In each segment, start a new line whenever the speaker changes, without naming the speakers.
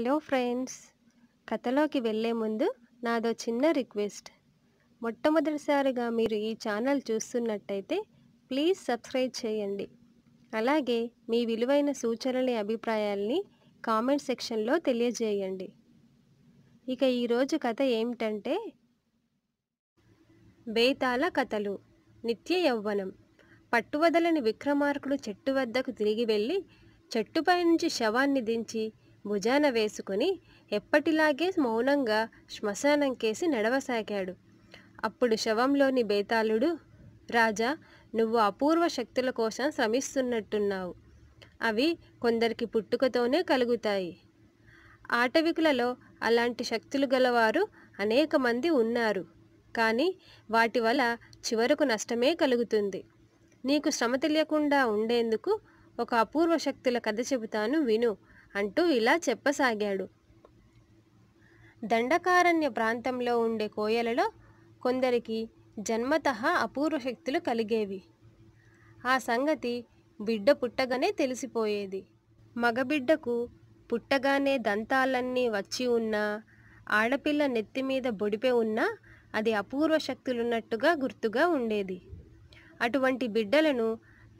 hello friends కథలోకి వెళ్ళే ముందు నాదో చిన్న రిక్వెస్ట్ మొట్టమొదటిసారిగా మీరు ఈ ఛానల్ చూస్తున్నట్టయితే ప్లీజ్ సబ్స్క్రైబ్ చేయండి అలాగే మీ విలువైన సూచనలని అభిప్రాయాల్ని కామెంట్ సెక్షన్లో తెలియజేయండి ఇక ఈరోజు కథ ఏమిటంటే బేతాల కథలు నిత్య యౌవనం పట్టువదలని విక్రమార్కుడు చెట్టు వద్దకు తిరిగి వెళ్ళి చెట్టుపై నుంచి శవాన్ని దించి భుజాన వేసుకుని ఎప్పటిలాగే మౌనంగా శ్మశానంకేసి నడవసాగాడు అప్పుడు శవంలోని బేతాళుడు రాజా నువ్వు అపూర్వ శక్తుల కోసం శ్రమిస్తున్నట్టున్నావు అవి కొందరికి పుట్టుకతోనే కలుగుతాయి ఆటవికులలో అలాంటి శక్తులు గలవారు అనేక మంది ఉన్నారు కానీ వాటి వల్ల చివరకు నష్టమే కలుగుతుంది నీకు శ్రమ తెలియకుండా ఉండేందుకు ఒక అపూర్వ శక్తుల కథ చెబుతాను విను అంటూ ఇలా చెప్పసాగాడు దండకారణ్య ప్రాంతంలో ఉండే కోయలలో కొందరికి జన్మత అపూర్వ శక్తులు కలిగేవి ఆ సంగతి బిడ్డ పుట్టగానే తెలిసిపోయేది మగబిడ్డకు పుట్టగానే దంతాలన్నీ వచ్చి ఉన్నా ఆడపిల్ల నెత్తి మీద బొడిపే ఉన్నా అది అపూర్వ శక్తులున్నట్టుగా గుర్తుగా ఉండేది అటువంటి బిడ్డలను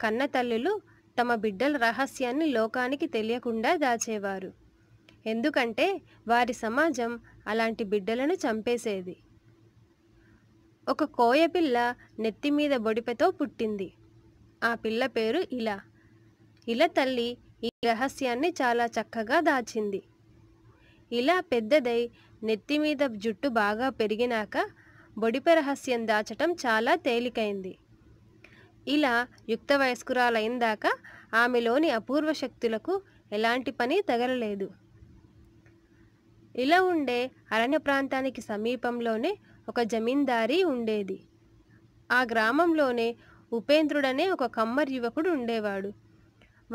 కన్నతల్లులు తమ బిడ్డల రహస్యాన్ని లోకానికి తెలియకుండా దాచేవారు ఎందుకంటే వారి సమాజం అలాంటి బిడ్డలను చంపేసేది ఒక కోయపిల్ల నెత్తి మీద బొడిపెతో పుట్టింది ఆ పిల్ల పేరు ఇలా ఇల తల్లి ఈ రహస్యాన్ని చాలా చక్కగా దాచింది ఇలా పెద్దదై నెత్తి మీద జుట్టు బాగా పెరిగినాక బొడిపె రహస్యం దాచటం చాలా తేలికైంది ఇలా యుక్త వయస్కురాలైందాక ఆమెలోని అపూర్వ శక్తులకు ఎలాంటి పని తగలలేదు ఇలా ఉండే అరణ్య ప్రాంతానికి సమీపంలోనే ఒక జమీందారీ ఉండేది ఆ గ్రామంలోనే ఉపేంద్రుడనే ఒక కమ్మర్ యువకుడు ఉండేవాడు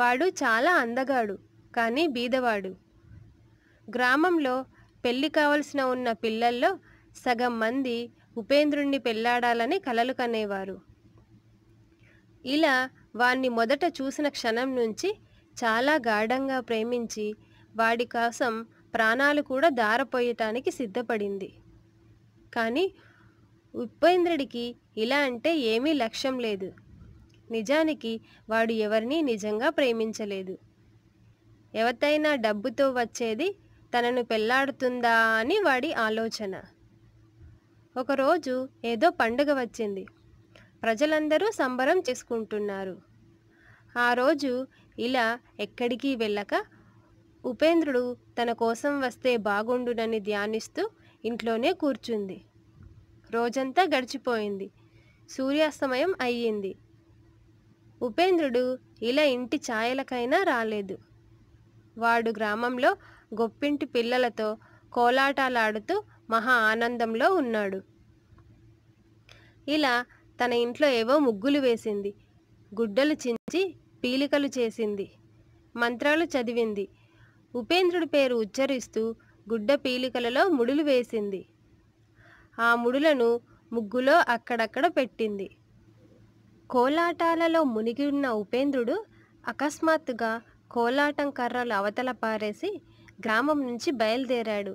వాడు చాలా అందగాడు కానీ బీదవాడు గ్రామంలో పెళ్లి కావలసిన ఉన్న పిల్లల్లో సగం మంది ఉపేంద్రుణ్ణి పెళ్లాడాలని కలలు కనేవారు ఇలా వాణ్ణి మొదట చూసిన క్షణం నుంచి చాలా గాఢంగా ప్రేమించి వాడి కోసం ప్రాణాలు కూడా దారపోయటానికి సిద్ధపడింది కానీ ఉపేంద్రుడికి ఇలా అంటే ఏమీ లక్ష్యం లేదు నిజానికి వాడు ఎవరిని నిజంగా ప్రేమించలేదు ఎవతైనా డబ్బుతో వచ్చేది తనను పెళ్లాడుతుందా అని వాడి ఆలోచన ఒకరోజు ఏదో పండుగ వచ్చింది ప్రజలందరూ సంబరం చేసుకుంటున్నారు ఆ రోజు ఇలా ఎక్కడికి వెళ్ళక ఉపేంద్రుడు తన కోసం వస్తే బాగుండునని ధ్యానిస్తూ ఇంట్లోనే కూర్చుంది రోజంతా గడిచిపోయింది సూర్యాస్తమయం అయ్యింది ఉపేంద్రుడు ఇలా ఇంటి ఛాయలకైనా రాలేదు వాడు గ్రామంలో గొప్పింటి పిల్లలతో కోలాటాలాడుతూ మహా ఆనందంలో ఉన్నాడు ఇలా తన ఇంట్లో ఏవో ముగ్గులు వేసింది గుడ్డలు చించి పీలికలు చేసింది మంత్రాలు చదివింది ఉపేంద్రుడి పేరు ఉచ్చరిస్తూ గుడ్డ పీలికలలో ముడులు వేసింది ఆ ముడులను ముగ్గులో అక్కడక్కడ పెట్టింది కోలాటాలలో మునిగి ఉన్న ఉపేంద్రుడు అకస్మాత్తుగా కోలాటం కర్రలు అవతల పారేసి గ్రామం నుంచి బయలుదేరాడు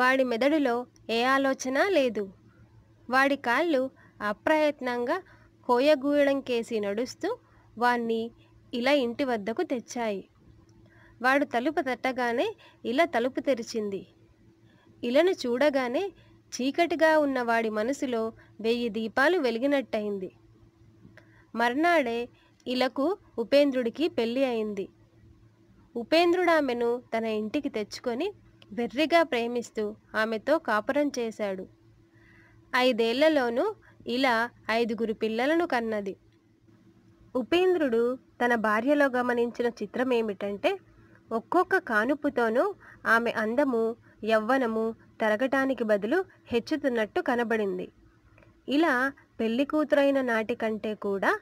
వాడి మెదడులో ఏ ఆలోచన లేదు వాడి కాళ్ళు అప్రయత్నంగా కోయగూయడం కేసి నడుస్తూ వాణ్ణి ఇలా ఇంటి వద్దకు తెచ్చాయి వాడు తలుపు తట్టగానే ఇలా తలుపు తెరిచింది ఇలను చూడగానే చీకటిగా ఉన్న వాడి మనసులో వెయ్యి దీపాలు వెలిగినట్టయింది మర్నాడే ఇలకు ఉపేంద్రుడికి పెళ్ళి అయింది ఉపేంద్రుడు ఆమెను తన ఇంటికి తెచ్చుకొని వెర్రిగా ప్రేమిస్తూ ఆమెతో కాపురం చేశాడు ఐదేళ్లలోనూ ఇలా ఐదుగురు పిల్లలను కన్నది ఉపేంద్రుడు తన భార్యలో గమనించిన చిత్రం ఏమిటంటే ఒక్కొక్క కానుపుతోనూ ఆమె అందము యవ్వనము తరగటానికి బదులు హెచ్చుతున్నట్టు కనబడింది ఇలా పెళ్లి కూతురైన నాటి కంటే కూడా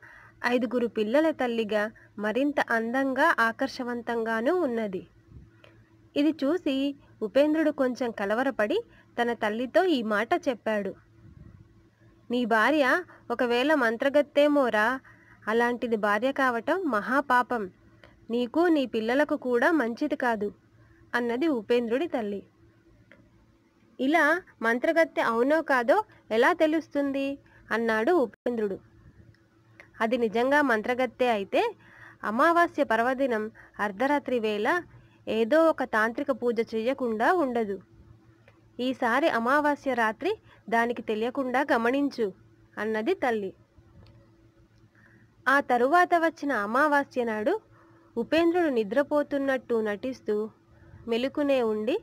ఐదుగురు పిల్లల తల్లిగా మరింత అందంగా ఆకర్షవంతంగానూ ఉన్నది ఇది చూసి ఉపేంద్రుడు కొంచెం కలవరపడి తన తల్లితో ఈ మాట చెప్పాడు నీ భార్య ఒకవేళ మంత్రగత్తేమోరా అలాంటిది భార్య కావటం మహాపాపం నీకు నీ పిల్లలకు కూడా మంచిది కాదు అన్నది ఉపేంద్రుడి తల్లి ఇలా మంత్రగత్తె అవునో కాదో ఎలా తెలుస్తుంది అన్నాడు ఉపేంద్రుడు అది నిజంగా మంత్రగత్తె అయితే అమావాస్య పర్వదినం అర్ధరాత్రి వేళ ఏదో ఒక తాంత్రిక పూజ చేయకుండా ఉండదు ఈసారి అమావాస్య రాత్రి దానికి తెలియకుండా గమనించు అన్నది తల్లి ఆ తరువాత వచ్చిన అమావాస్య నాడు ఉపేంద్రుడు నిద్రపోతున్నట్టు నటిస్తూ మెలుకునే ఉండి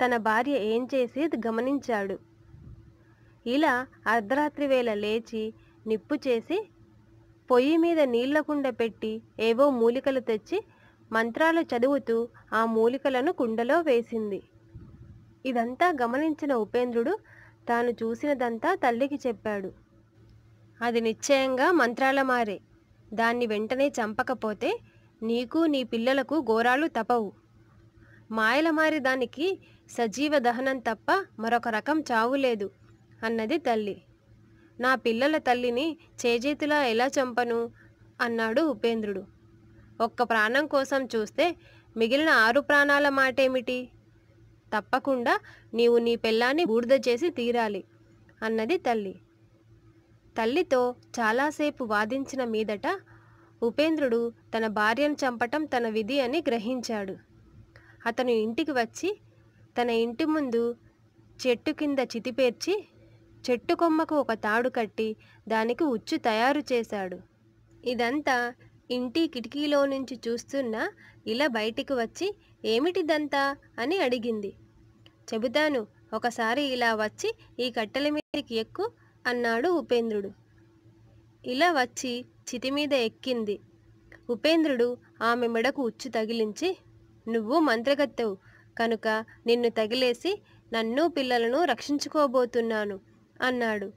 తన భార్య ఏం చేసి గమనించాడు ఇలా అర్ధరాత్రి వేళ లేచి నిప్పు చేసి పొయ్యి మీద నీళ్లకుండ పెట్టి ఏవో మూలికలు తెచ్చి మంత్రాలు చదువుతూ ఆ మూలికలను కుండలో వేసింది ఇదంతా గమనించిన ఉపేంద్రుడు తాను చూసినదంతా తల్లికి చెప్పాడు అది నిశ్చయంగా మంత్రాల మారే దాన్ని వెంటనే చంపకపోతే నీకు నీ పిల్లలకు ఘోరాలు తపవు మాయలమారి దానికి సజీవ దహనం తప్ప మరొక రకం చావు లేదు అన్నది తల్లి నా పిల్లల తల్లిని చేజేతిలా ఎలా చంపను అన్నాడు ఉపేంద్రుడు ఒక్క ప్రాణం కోసం చూస్తే మిగిలిన ఆరు ప్రాణాల మాటేమిటి తప్పకుండా నీవు నీ పిల్లాన్ని బూడిద చేసి తీరాలి అన్నది తల్లి తల్లితో చాలాసేపు వాదించిన మీదట ఉపేంద్రుడు తన భార్యను చంపటం తన విధి అని గ్రహించాడు అతను ఇంటికి వచ్చి తన ఇంటి ముందు చెట్టు కింద చితిపేర్చి చెట్టు కొమ్మకు ఒక తాడు కట్టి దానికి ఉచ్చు తయారు చేశాడు ఇదంతా ఇంటి కిటికీలో నుంచి చూస్తున్న ఇలా బయటికి వచ్చి ఏమిటిదంతా అని అడిగింది చెబుతాను ఒకసారి ఇలా వచ్చి ఈ కట్టెల మీదకి ఎక్కు అన్నాడు ఉపేంద్రుడు ఇలా వచ్చి చితి మీద ఎక్కింది ఉపేంద్రుడు ఆమె మెడకు ఉచ్చు తగిలించి నువ్వు మంత్రగత్తెవు కనుక నిన్ను తగిలేసి నన్ను పిల్లలను రక్షించుకోబోతున్నాను అన్నాడు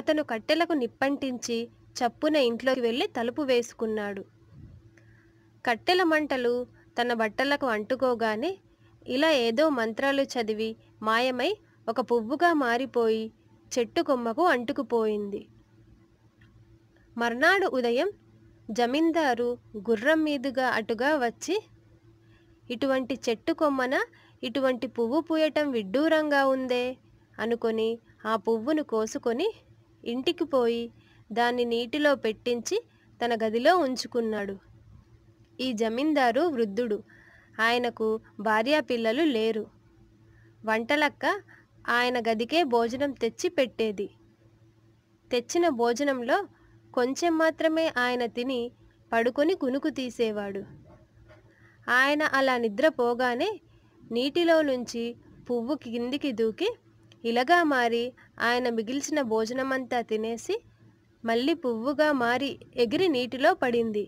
అతను కట్టెలకు నిప్పంటించి చప్పున ఇంట్లోకి వెళ్ళి తలుపు వేసుకున్నాడు కట్టెల మంటలు తన బట్టలకు అంటుకోగానే ఇలా ఏదో మంత్రాలు చదివి మాయమై ఒక పువ్వుగా మారిపోయి చెట్టు కొమ్మకు అంటుకుపోయింది మర్నాడు ఉదయం జమీందారు గుర్రం మీదుగా అటుగా వచ్చి ఇటువంటి చెట్టు కొమ్మన ఇటువంటి పువ్వు పూయటం విడ్డూరంగా ఉందే అనుకొని ఆ పువ్వును కోసుకొని ఇంటికి పోయి దాన్ని నీటిలో పెట్టించి తన గదిలో ఉంచుకున్నాడు ఈ జమీందారు వృద్ధుడు ఆయనకు భార్యా పిల్లలు లేరు వంటలక్క ఆయన గదికే భోజనం తెచ్చి పెట్టేది తెచ్చిన భోజనంలో కొంచెం మాత్రమే ఆయన తిని పడుకొని కునుకు తీసేవాడు ఆయన అలా నిద్రపోగానే నీటిలో నుంచి పువ్వు కిందికి దూకి ఇలగా మారి ఆయన మిగిల్చిన భోజనమంతా తినేసి మళ్ళీ పువ్వుగా మారి ఎగిరి నీటిలో పడింది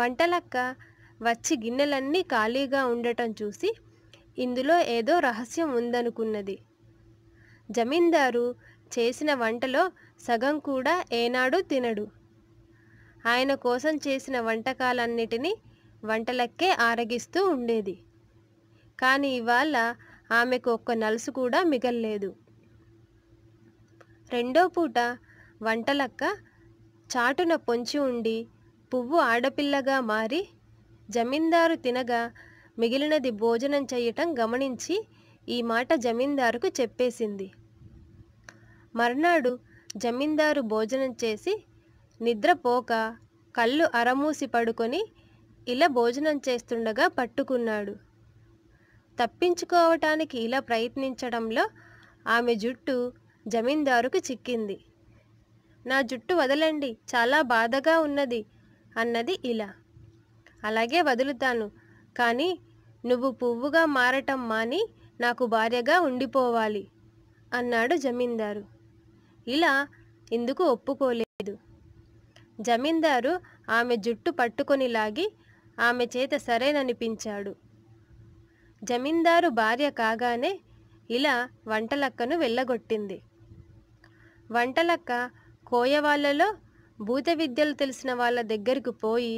వంటలక్క వచ్చి గిన్నెలన్నీ ఖాళీగా ఉండటం చూసి ఇందులో ఏదో రహస్యం ఉందనుకున్నది జమీందారు చేసిన వంటలో సగం కూడా ఏనాడు తినడు ఆయన కోసం చేసిన వంటకాలన్నిటినీ వంటలక్కే ఆరగిస్తూ ఉండేది కానీ ఇవాళ ఆమెకు ఒక్క నలుసు కూడా మిగల్లేదు రెండో పూట వంటలక్క చాటున పొంచి ఉండి పువ్వు ఆడపిల్లగా మారి జమీందారు తినగా మిగిలినది భోజనం చేయటం గమనించి ఈ మాట జమీందారుకు చెప్పేసింది మర్నాడు జమీందారు భోజనం చేసి నిద్రపోక కళ్ళు అరమూసి పడుకొని ఇలా భోజనం చేస్తుండగా పట్టుకున్నాడు తప్పించుకోవటానికి ఇలా ప్రయత్నించడంలో ఆమె జుట్టు జమీందారుకు చిక్కింది నా జుట్టు వదలండి చాలా బాధగా ఉన్నది అన్నది ఇలా అలాగే వదులుతాను కానీ నువ్వు పువ్వుగా మారటం మాని నాకు భార్యగా ఉండిపోవాలి అన్నాడు జమీందారు ఇలా ఇందుకు ఒప్పుకోలేదు జమీందారు ఆమె జుట్టు పట్టుకొని లాగి ఆమె చేత సరేననిపించాడు జమీందారు భార్య కాగానే ఇలా వంటలక్కను వెళ్ళగొట్టింది వంటలక్క కోయవాళ్లలో భూత విద్యలు తెలిసిన వాళ్ళ దగ్గరకు పోయి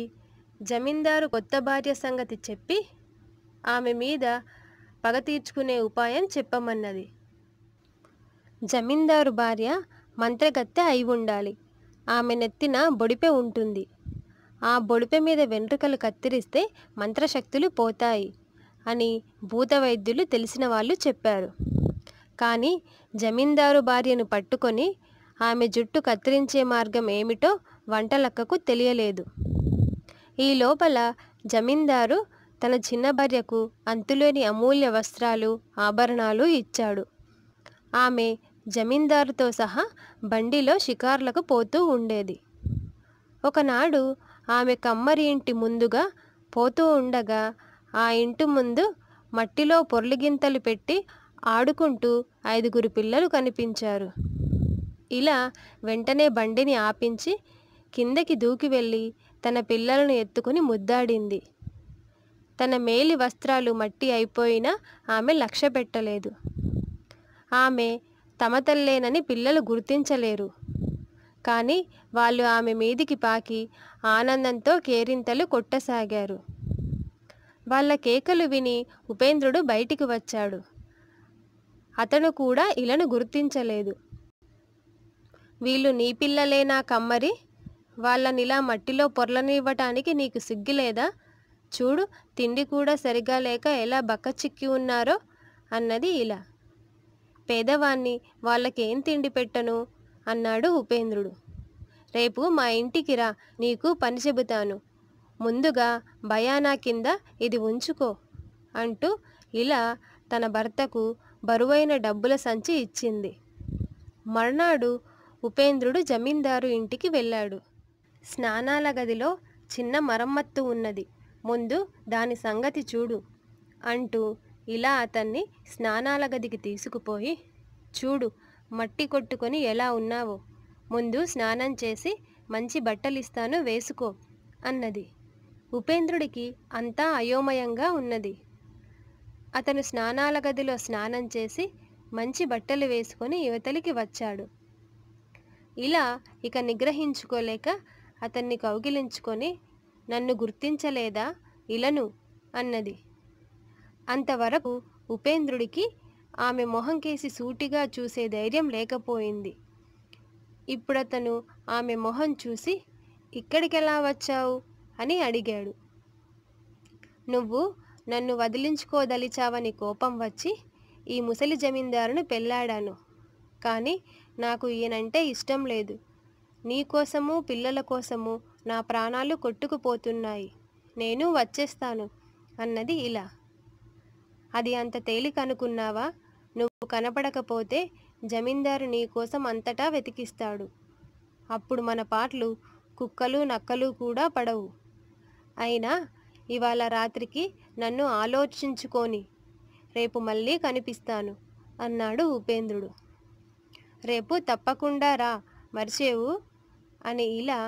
జమీందారు కొత్త భార్య సంగతి చెప్పి ఆమె మీద పగ తీర్చుకునే ఉపాయం చెప్పమన్నది జమీందారు భార్య మంత్రగత్తె అయి ఉండాలి ఆమె నెత్తిన బొడిపె ఉంటుంది ఆ బొడిపె మీద వెంట్రుకలు కత్తిరిస్తే మంత్రశక్తులు పోతాయి అని భూత వైద్యులు తెలిసిన వాళ్ళు చెప్పారు కానీ జమీందారు భార్యను పట్టుకొని ఆమె జుట్టు కత్తిరించే మార్గం ఏమిటో వంటలక్కకు తెలియలేదు ఈ లోపల జమీందారు తన చిన్న భార్యకు అంతులేని అమూల్య వస్త్రాలు ఆభరణాలు ఇచ్చాడు ఆమె జమీందారుతో సహా బండిలో షికార్లకు పోతూ ఉండేది ఒకనాడు ఆమె కమ్మరి ఇంటి ముందుగా పోతూ ఉండగా ఆ ఇంటి ముందు మట్టిలో పొర్లిగింతలు పెట్టి ఆడుకుంటూ ఐదుగురు పిల్లలు కనిపించారు ఇలా వెంటనే బండిని ఆపించి కిందకి దూకి వెళ్ళి తన పిల్లలను ఎత్తుకుని ముద్దాడింది తన మేలి వస్త్రాలు మట్టి అయిపోయినా ఆమె లక్ష్య పెట్టలేదు ఆమె తమ తల్లేనని పిల్లలు గుర్తించలేరు కానీ వాళ్ళు ఆమె మీదికి పాకి ఆనందంతో కేరింతలు కొట్టసాగారు వాళ్ళ కేకలు విని ఉపేంద్రుడు బయటికి వచ్చాడు అతను కూడా ఇలను గుర్తించలేదు వీళ్ళు నీ పిల్లలేనా కమ్మరి వాళ్ళనిలా మట్టిలో పొరలనివ్వటానికి నీకు సిగ్గులేదా చూడు తిండి కూడా సరిగా లేక ఎలా బక్క చిక్కి ఉన్నారో అన్నది ఇలా పేదవాణ్ణి వాళ్ళకేం తిండి పెట్టను అన్నాడు ఉపేంద్రుడు రేపు మా ఇంటికి రా నీకు పని చెబుతాను ముందుగా భయానా కింద ఇది ఉంచుకో అంటూ ఇలా తన భర్తకు బరువైన డబ్బుల సంచి ఇచ్చింది మర్నాడు ఉపేంద్రుడు జమీందారు ఇంటికి వెళ్ళాడు స్నానాల గదిలో చిన్న మరమ్మత్తు ఉన్నది ముందు దాని సంగతి చూడు అంటూ ఇలా అతన్ని స్నానాల గదికి తీసుకుపోయి చూడు మట్టి కొట్టుకొని ఎలా ఉన్నావో ముందు స్నానం చేసి మంచి బట్టలిస్తాను వేసుకో అన్నది ఉపేంద్రుడికి అంతా అయోమయంగా ఉన్నది అతను స్నానాల గదిలో స్నానం చేసి మంచి బట్టలు వేసుకొని యువతలికి వచ్చాడు ఇలా ఇక నిగ్రహించుకోలేక అతన్ని కౌగిలించుకొని నన్ను గుర్తించలేదా ఇలను అన్నది అంతవరకు ఉపేంద్రుడికి ఆమె మొహం కేసి సూటిగా చూసే ధైర్యం లేకపోయింది ఇప్పుడతను ఆమె మొహం చూసి ఇక్కడికెలా వచ్చావు అని అడిగాడు నువ్వు నన్ను వదిలించుకోదలిచావని కోపం వచ్చి ఈ ముసలి జమీందారును పెళ్ళాడాను కానీ నాకు ఈయనంటే ఇష్టం లేదు నీకోసము పిల్లల కోసము నా ప్రాణాలు కొట్టుకుపోతున్నాయి నేను వచ్చేస్తాను అన్నది ఇలా అది అంత తేలిక అనుకున్నావా నువ్వు కనపడకపోతే జమీందారు నీకోసం అంతటా వెతికిస్తాడు అప్పుడు మన పాటలు కుక్కలు నక్కలు కూడా పడవు అయినా ఇవాళ రాత్రికి నన్ను ఆలోచించుకొని రేపు మళ్ళీ కనిపిస్తాను అన్నాడు ఉపేంద్రుడు రేపు తప్పకుండా రా మర్చేవు అని ఇలా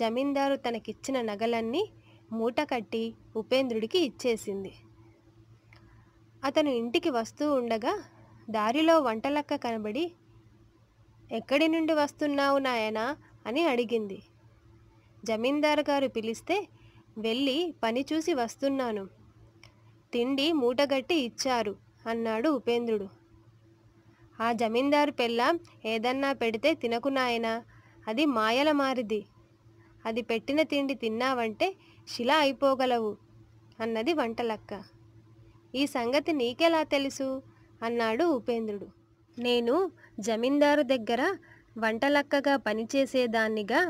జమీందారు తనకిచ్చిన నగలన్నీ మూట కట్టి ఉపేంద్రుడికి ఇచ్చేసింది అతను ఇంటికి వస్తూ ఉండగా దారిలో వంటలక్క కనబడి ఎక్కడి నుండి వస్తున్నావు నాయనా అని అడిగింది జమీందారు గారు పిలిస్తే వెళ్ళి పని చూసి వస్తున్నాను తిండి మూటగట్టి ఇచ్చారు అన్నాడు ఉపేంద్రుడు ఆ జమీందారు పెళ్ళాం ఏదన్నా పెడితే తినకునాయనా అది మాయల మారిది అది పెట్టిన తిండి తిన్నావంటే శిలా అయిపోగలవు అన్నది వంటలక్క ఈ సంగతి నీకెలా తెలుసు అన్నాడు ఉపేంద్రుడు నేను జమీందారు దగ్గర వంటలక్కగా పనిచేసేదాన్నిగా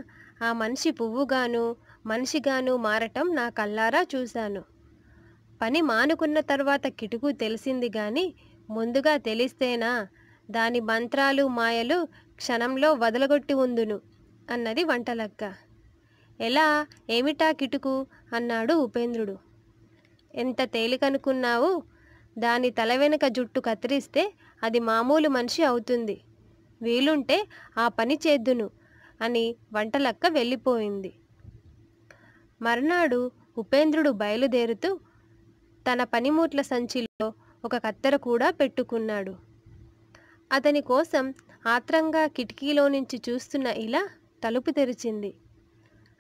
ఆ మనిషి పువ్వుగాను మనిషిగాను మారటం నా కల్లారా చూశాను పని మానుకున్న తర్వాత కిటుకు తెలిసింది గాని ముందుగా తెలిస్తేనా దాని మంత్రాలు మాయలు క్షణంలో వదలగొట్టి ఉందును అన్నది వంటలక్క ఎలా ఏమిటా కిటుకు అన్నాడు ఉపేంద్రుడు ఎంత తేలికనుకున్నావు దాని తల వెనుక జుట్టు కత్తిరిస్తే అది మామూలు మనిషి అవుతుంది వీలుంటే ఆ పని చేద్దును అని వంటలక్క వెళ్ళిపోయింది మర్నాడు ఉపేంద్రుడు బయలుదేరుతూ తన పనిమూట్ల సంచిలో ఒక కత్తెర కూడా పెట్టుకున్నాడు అతని కోసం ఆత్రంగా కిటికీలో నుంచి చూస్తున్న ఇలా తలుపు తెరిచింది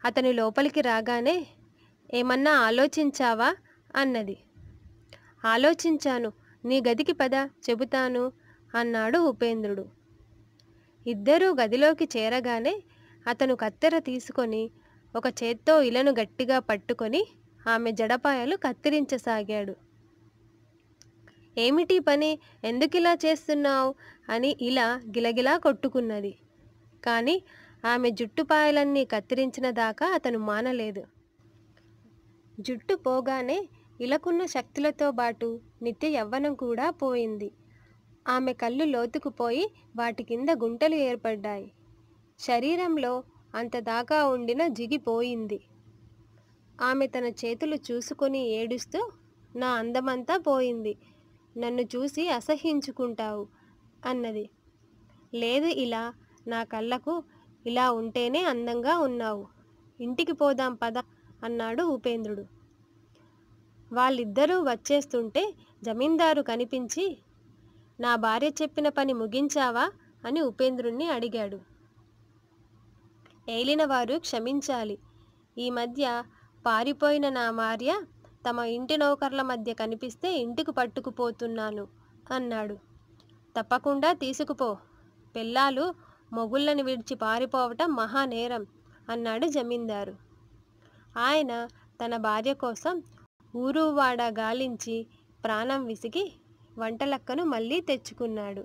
అతని లోపలికి రాగానే ఏమన్నా ఆలోచించావా అన్నది ఆలోచించాను నీ గదికి పద చెబుతాను అన్నాడు ఉపేంద్రుడు ఇద్దరూ గదిలోకి చేరగానే అతను కత్తెర తీసుకొని ఒక చేత్తో ఇలను గట్టిగా పట్టుకొని ఆమె జడపాయలు కత్తిరించసాగాడు ఏమిటి పని ఎందుకిలా చేస్తున్నావు అని ఇలా గిలగిలా కొట్టుకున్నది కానీ ఆమె జుట్టుపాయలన్నీ కత్తిరించిన దాకా అతను మానలేదు జుట్టు పోగానే ఇలకున్న శక్తులతో పాటు నిత్య యవ్వనం కూడా పోయింది ఆమె కళ్ళు లోతుకుపోయి వాటి కింద గుంటలు ఏర్పడ్డాయి శరీరంలో అంతదాకా ఉండిన జిగిపోయింది ఆమె తన చేతులు చూసుకొని ఏడుస్తూ నా అందమంతా పోయింది నన్ను చూసి అసహించుకుంటావు అన్నది లేదు ఇలా నా కళ్ళకు ఇలా ఉంటేనే అందంగా ఉన్నావు ఇంటికి పోదాం పద అన్నాడు ఉపేంద్రుడు వాళ్ళిద్దరూ వచ్చేస్తుంటే జమీందారు కనిపించి నా భార్య చెప్పిన పని ముగించావా అని ఉపేంద్రుణ్ణి అడిగాడు ఏలినవారు క్షమించాలి ఈ మధ్య పారిపోయిన నా భార్య తమ ఇంటి నౌకర్ల మధ్య కనిపిస్తే ఇంటికి పట్టుకుపోతున్నాను అన్నాడు తప్పకుండా తీసుకుపో పిల్లాలు మొగుళ్ళని విడిచి పారిపోవటం మహానేరం అన్నాడు జమీందారు ఆయన తన భార్య కోసం ఊరువాడ గాలించి ప్రాణం విసిగి వంటలక్కను మళ్ళీ తెచ్చుకున్నాడు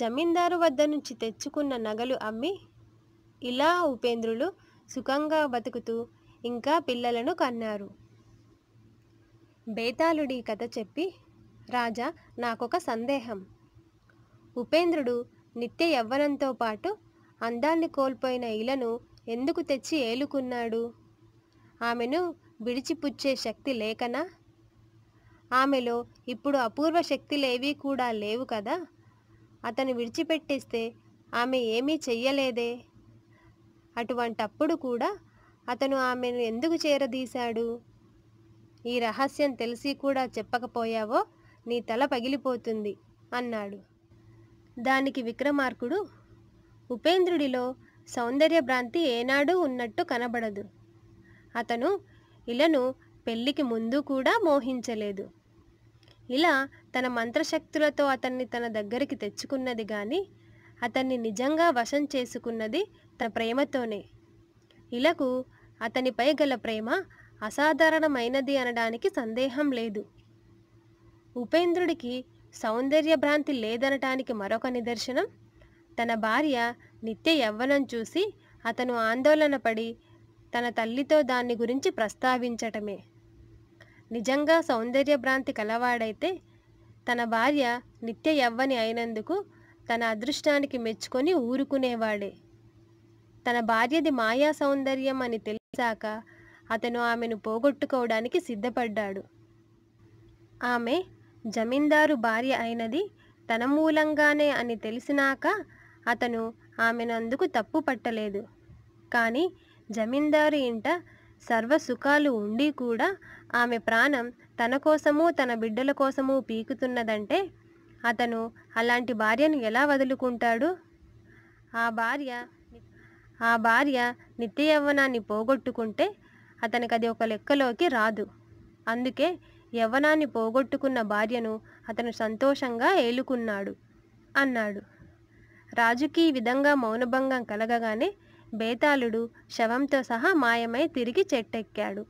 జమీందారు వద్ద నుంచి తెచ్చుకున్న నగలు అమ్మి ఇలా ఉపేంద్రులు సుఖంగా బతుకుతూ ఇంకా పిల్లలను కన్నారు బేతాళుడి కథ చెప్పి రాజా నాకొక సందేహం ఉపేంద్రుడు నిత్య యవ్వనంతో పాటు అందాన్ని కోల్పోయిన ఇలను ఎందుకు తెచ్చి ఏలుకున్నాడు ఆమెను విడిచిపుచ్చే శక్తి లేకనా ఆమెలో ఇప్పుడు అపూర్వ శక్తిలేవీ కూడా లేవు కదా అతను విడిచిపెట్టేస్తే ఆమె ఏమీ చెయ్యలేదే అటువంటప్పుడు కూడా అతను ఆమెను ఎందుకు చేరదీశాడు ఈ రహస్యం తెలిసి కూడా చెప్పకపోయావో నీ తల పగిలిపోతుంది అన్నాడు దానికి విక్రమార్కుడు ఉపేంద్రుడిలో సౌందర్య భ్రాంతి ఏనాడూ ఉన్నట్టు కనబడదు అతను ఇలను పెళ్లికి ముందు కూడా మోహించలేదు ఇలా తన మంత్రశక్తులతో అతన్ని తన దగ్గరికి తెచ్చుకున్నది కానీ అతన్ని నిజంగా వశం చేసుకున్నది తన ప్రేమతోనే ఇలకు అతనిపై గల ప్రేమ అసాధారణమైనది అనడానికి సందేహం లేదు ఉపేంద్రుడికి సౌందర్య భ్రాంతి లేదనటానికి మరొక నిదర్శనం తన భార్య నిత్య యవ్వనం చూసి అతను ఆందోళనపడి తన తల్లితో దాన్ని గురించి ప్రస్తావించటమే నిజంగా సౌందర్య భ్రాంతి కలవాడైతే తన భార్య నిత్య యవ్వని అయినందుకు తన అదృష్టానికి మెచ్చుకొని ఊరుకునేవాడే తన భార్యది మాయా సౌందర్యం అని తెలిసాక అతను ఆమెను పోగొట్టుకోవడానికి సిద్ధపడ్డాడు ఆమె జమీందారు భార్య అయినది తన మూలంగానే అని తెలిసినాక అతను ఆమెను అందుకు తప్పు పట్టలేదు కానీ జమీందారు ఇంట సర్వసుఖాలు ఉండి కూడా ఆమె ప్రాణం తన కోసమూ తన బిడ్డల కోసమూ పీకుతున్నదంటే అతను అలాంటి భార్యను ఎలా వదులుకుంటాడు ఆ భార్య ఆ భార్య నిత్య యవ్వనాన్ని పోగొట్టుకుంటే అతనికి అది ఒక లెక్కలోకి రాదు అందుకే యవ్వనాన్ని పోగొట్టుకున్న భార్యను అతను సంతోషంగా ఏలుకున్నాడు అన్నాడు రాజుకి ఈ విధంగా మౌనభంగం కలగగానే బేతాళుడు శవంతో సహా మాయమై తిరిగి చెట్టెక్కాడు